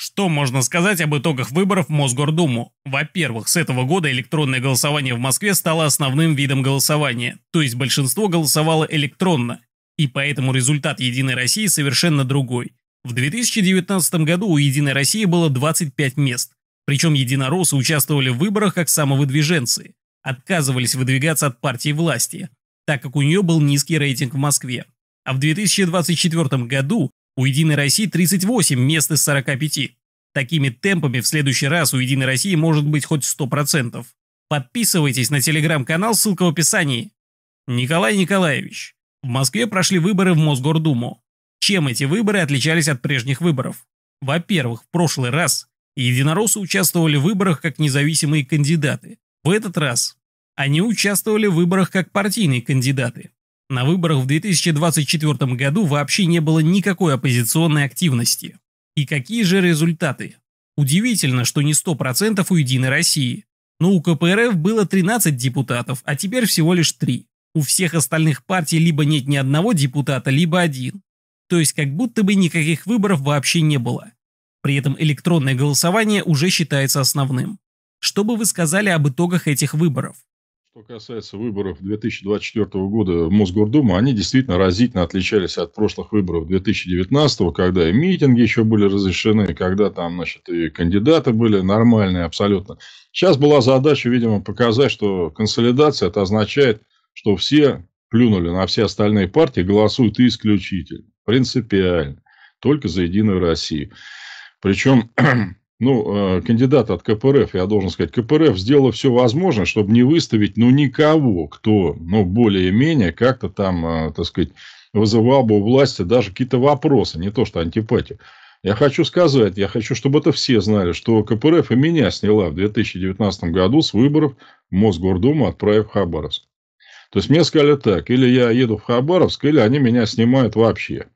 Что можно сказать об итогах выборов в Мосгордуму? Во-первых, с этого года электронное голосование в Москве стало основным видом голосования, то есть большинство голосовало электронно, и поэтому результат «Единой России» совершенно другой. В 2019 году у «Единой России» было 25 мест, причем единороссы участвовали в выборах как самовыдвиженцы, отказывались выдвигаться от партии власти, так как у нее был низкий рейтинг в Москве. А в 2024 году у «Единой России» 38 мест из 45. Такими темпами в следующий раз у «Единой России» может быть хоть 100%. Подписывайтесь на телеграм-канал, ссылка в описании. Николай Николаевич. В Москве прошли выборы в Мосгордуму. Чем эти выборы отличались от прежних выборов? Во-первых, в прошлый раз единороссы участвовали в выборах как независимые кандидаты. В этот раз они участвовали в выборах как партийные кандидаты. На выборах в 2024 году вообще не было никакой оппозиционной активности. И какие же результаты? Удивительно, что не 100% у «Единой России». Но у КПРФ было 13 депутатов, а теперь всего лишь 3. У всех остальных партий либо нет ни одного депутата, либо один. То есть как будто бы никаких выборов вообще не было. При этом электронное голосование уже считается основным. Что бы вы сказали об итогах этих выборов? Что касается выборов 2024 года в Мосгордуму, они действительно разительно отличались от прошлых выборов 2019, когда и митинги еще были разрешены, когда там, значит, и кандидаты были нормальные абсолютно. Сейчас была задача, видимо, показать, что консолидация это означает, что все плюнули на все остальные партии, голосуют исключительно, принципиально, только за Единую Россию. Причем ну, э, кандидат от КПРФ, я должен сказать, КПРФ сделала все возможное, чтобы не выставить, ну, никого, кто, ну, более-менее как-то там, э, так сказать, вызывал бы у власти даже какие-то вопросы, не то что антипатию. Я хочу сказать, я хочу, чтобы это все знали, что КПРФ и меня сняла в 2019 году с выборов Мосгордуму, отправив в Хабаровск. То есть, мне сказали так, или я еду в Хабаровск, или они меня снимают вообще.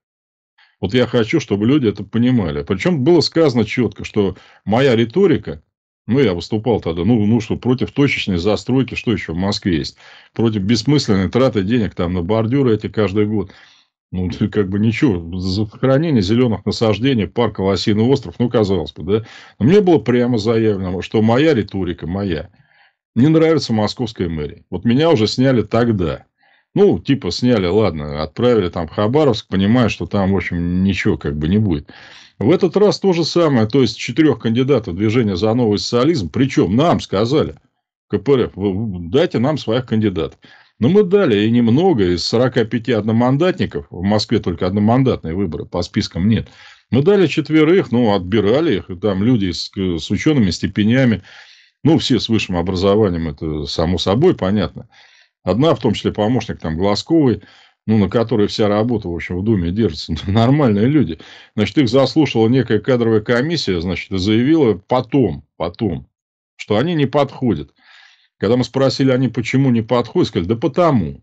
Вот я хочу, чтобы люди это понимали. Причем было сказано четко, что моя риторика, ну, я выступал тогда, ну, ну что, против точечной застройки, что еще в Москве есть, против бессмысленной траты денег там на бордюры эти каждый год. Ну, как бы ничего, за сохранение зеленых насаждений, парк Лосиный остров, ну, казалось бы, да. Но мне было прямо заявлено, что моя риторика, моя. Не нравится московская мэрия. Вот меня уже сняли тогда. Ну, типа сняли, ладно, отправили там в Хабаровск, понимая, что там, в общем, ничего как бы не будет. В этот раз то же самое, то есть четырех кандидатов движения за новый социализм, причем нам сказали, КПРФ, дайте нам своих кандидатов. Но мы дали и немного, из 45 одномандатников, в Москве только одномандатные выборы, по спискам нет. Мы дали четверых, ну, отбирали их, и там люди с, э, с учеными степенями, ну, все с высшим образованием, это само собой понятно – Одна, в том числе помощник там Глазковый, ну, на которой вся работа, в общем, в Думе держится. Ну, нормальные люди. Значит, их заслушала некая кадровая комиссия, значит, и заявила потом, потом, что они не подходят. Когда мы спросили они, почему не подходят, сказали, да потому,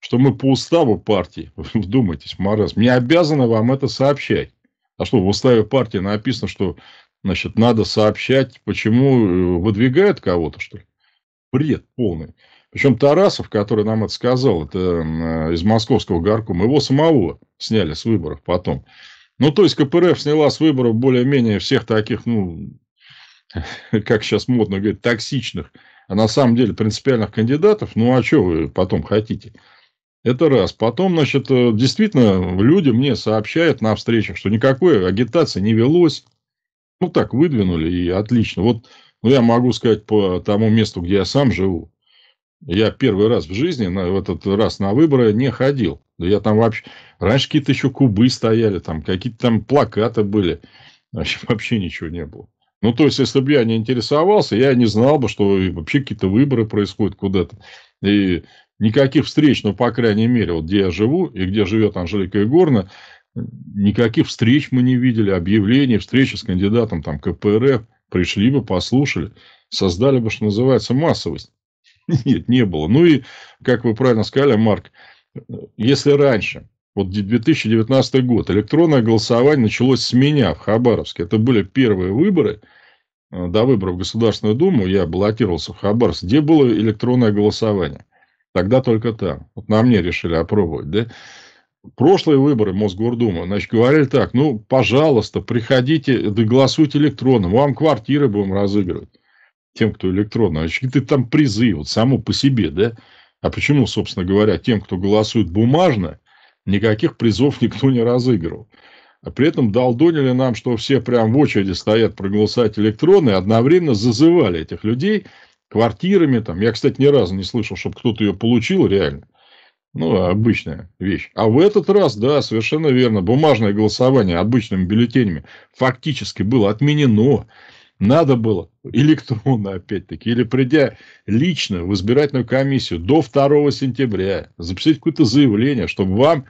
что мы по уставу партии, вдумайтесь, Мороз, не обязаны вам это сообщать. А что, в уставе партии написано, что значит, надо сообщать, почему э, выдвигают кого-то, что ли? Бред полный. Причем Тарасов, который нам это сказал, это э, из московского горкома, его самого сняли с выборов потом. Ну, то есть, КПРФ сняла с выборов более-менее всех таких, ну, как сейчас модно говорить, токсичных, а на самом деле принципиальных кандидатов. Ну, а что вы потом хотите? Это раз. Потом, значит, э, действительно, люди мне сообщают на встречах, что никакой агитации не велось. Ну, так выдвинули, и отлично. Вот ну, я могу сказать по тому месту, где я сам живу. Я первый раз в жизни, на, в этот раз на выборы не ходил. Я там вообще... Раньше какие-то еще кубы стояли, там какие-то там плакаты были. Вообще, вообще ничего не было. Ну, то есть, если бы я не интересовался, я не знал бы, что вообще какие-то выборы происходят куда-то. И никаких встреч, ну, по крайней мере, вот где я живу и где живет Анжелика Егоровна, никаких встреч мы не видели, объявлений, встречи с кандидатом там КПРФ. Пришли бы, послушали, создали бы, что называется, массовость. Нет, не было. Ну и, как вы правильно сказали, Марк, если раньше, вот 2019 год, электронное голосование началось с меня в Хабаровске. Это были первые выборы, э, до выборов в Государственную Думу, я баллотировался в Хабаровск, где было электронное голосование. Тогда только там. Вот на мне решили опробовать, да? Прошлые выборы Мосгордумы, значит, говорили так, ну, пожалуйста, приходите, да голосуйте электронно, вам квартиры будем разыгрывать тем, кто электронно. Значит, это там призы, вот само по себе, да? А почему, собственно говоря, тем, кто голосует бумажно, никаких призов никто не разыгрывал? А при этом долдонили нам, что все прям в очереди стоят проголосовать электронно, и одновременно зазывали этих людей квартирами. Там. Я, кстати, ни разу не слышал, чтобы кто-то ее получил реально. Ну, обычная вещь. А в этот раз, да, совершенно верно, бумажное голосование обычными бюллетенями фактически было отменено надо было электронно, опять-таки, или придя лично в избирательную комиссию до 2 сентября, записать какое-то заявление, чтобы вам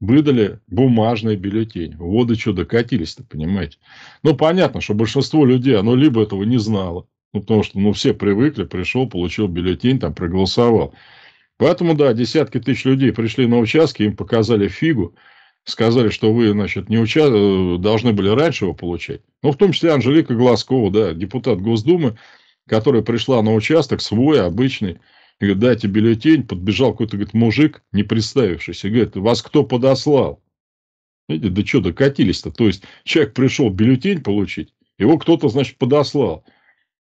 выдали бумажный бюллетень. Вот до чего докатились-то, понимаете. Ну, понятно, что большинство людей, оно либо этого не знало, ну, потому что, ну, все привыкли, пришел, получил бюллетень, там, проголосовал. Поэтому, да, десятки тысяч людей пришли на участки, им показали фигу, сказали, что вы, значит, не уча... Э, должны были раньше его получать. Ну, в том числе Анжелика Глазкова, да, депутат Госдумы, которая пришла на участок, свой, обычный, и говорит, дайте бюллетень, подбежал какой-то, говорит, мужик, не представившийся, и говорит, вас кто подослал? Видите, да что, докатились-то. То есть, человек пришел бюллетень получить, его кто-то, значит, подослал.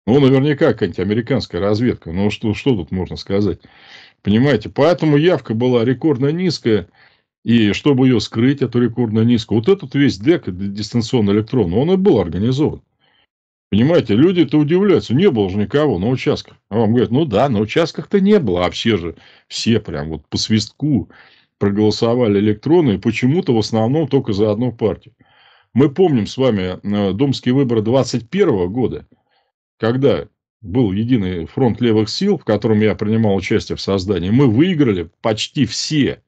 Ну, наверняка какая-нибудь американская разведка. Ну, что, что тут можно сказать? Понимаете? Поэтому явка была рекордно низкая. И чтобы ее скрыть, эту рекордно низко, вот этот весь дек дистанционно электрон, он и был организован. Понимаете, люди-то удивляются, не было же никого на участках. А вам говорят, ну да, на участках-то не было, а все же, все прям вот по свистку проголосовали электроны, и почему-то в основном только за одну партию. Мы помним с вами э, думские выборы 21 года, когда был единый фронт левых сил, в котором я принимал участие в создании. Мы выиграли почти все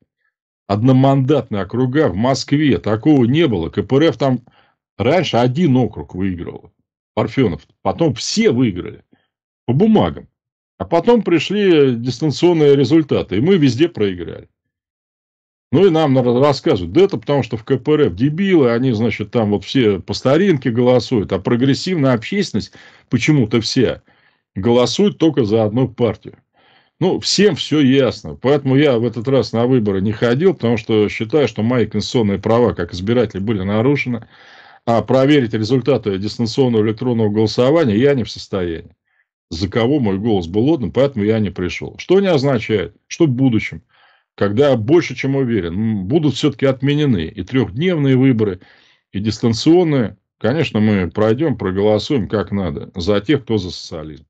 одномандатные округа в Москве. Такого не было. КПРФ там раньше один округ выиграл Парфенов. Потом все выиграли. По бумагам. А потом пришли дистанционные результаты. И мы везде проиграли. Ну и нам рассказывают, да это потому, что в КПРФ дебилы, они, значит, там вот все по старинке голосуют, а прогрессивная общественность почему-то все голосует только за одну партию. Ну, всем все ясно. Поэтому я в этот раз на выборы не ходил, потому что считаю, что мои конституционные права как избиратели были нарушены. А проверить результаты дистанционного электронного голосования я не в состоянии. За кого мой голос был отдан, поэтому я не пришел. Что не означает, что в будущем, когда больше чем уверен, будут все-таки отменены и трехдневные выборы, и дистанционные, конечно, мы пройдем, проголосуем как надо за тех, кто за социализм.